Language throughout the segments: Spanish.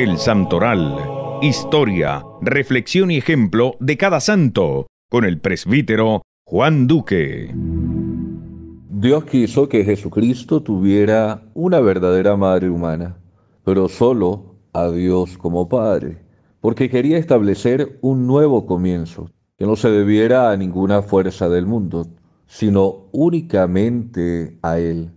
El Santoral. Historia, reflexión y ejemplo de cada santo, con el presbítero Juan Duque. Dios quiso que Jesucristo tuviera una verdadera madre humana, pero solo a Dios como Padre, porque quería establecer un nuevo comienzo, que no se debiera a ninguna fuerza del mundo, sino únicamente a Él.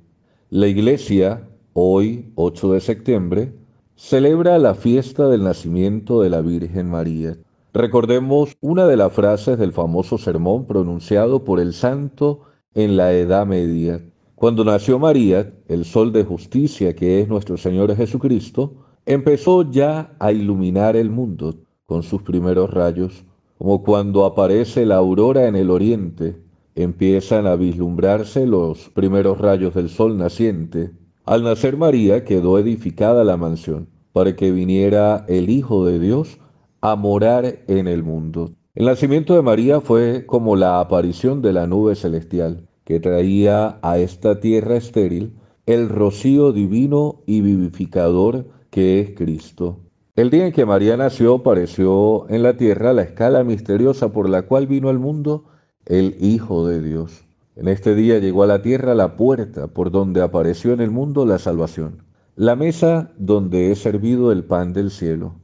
La iglesia, hoy 8 de septiembre, celebra la fiesta del nacimiento de la Virgen María. Recordemos una de las frases del famoso sermón pronunciado por el santo en la Edad Media. Cuando nació María, el sol de justicia que es nuestro Señor Jesucristo, empezó ya a iluminar el mundo con sus primeros rayos, como cuando aparece la aurora en el oriente, empiezan a vislumbrarse los primeros rayos del sol naciente al nacer María quedó edificada la mansión para que viniera el Hijo de Dios a morar en el mundo. El nacimiento de María fue como la aparición de la nube celestial que traía a esta tierra estéril el rocío divino y vivificador que es Cristo. El día en que María nació apareció en la tierra la escala misteriosa por la cual vino al mundo el Hijo de Dios. En este día llegó a la tierra la puerta por donde apareció en el mundo la salvación, la mesa donde es servido el pan del cielo,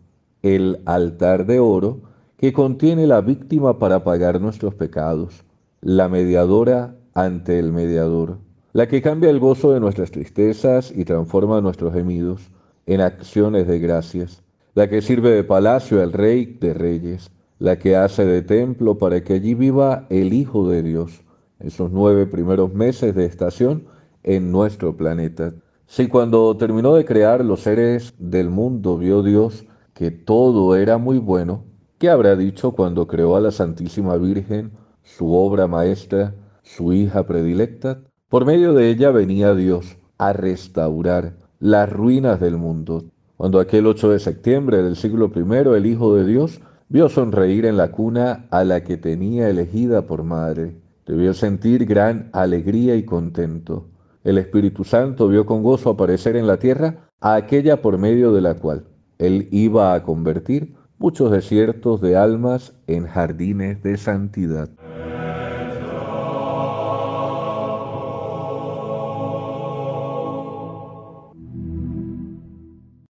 el altar de oro que contiene la víctima para pagar nuestros pecados, la mediadora ante el mediador, la que cambia el gozo de nuestras tristezas y transforma nuestros gemidos en acciones de gracias, la que sirve de palacio al rey de reyes, la que hace de templo para que allí viva el Hijo de Dios esos nueve primeros meses de estación en nuestro planeta. Si cuando terminó de crear los seres del mundo vio Dios que todo era muy bueno, ¿qué habrá dicho cuando creó a la Santísima Virgen, su obra maestra, su hija predilecta? Por medio de ella venía Dios a restaurar las ruinas del mundo. Cuando aquel 8 de septiembre del siglo I el Hijo de Dios vio sonreír en la cuna a la que tenía elegida por madre, Debió sentir gran alegría y contento. El Espíritu Santo vio con gozo aparecer en la tierra a aquella por medio de la cual él iba a convertir muchos desiertos de almas en jardines de santidad.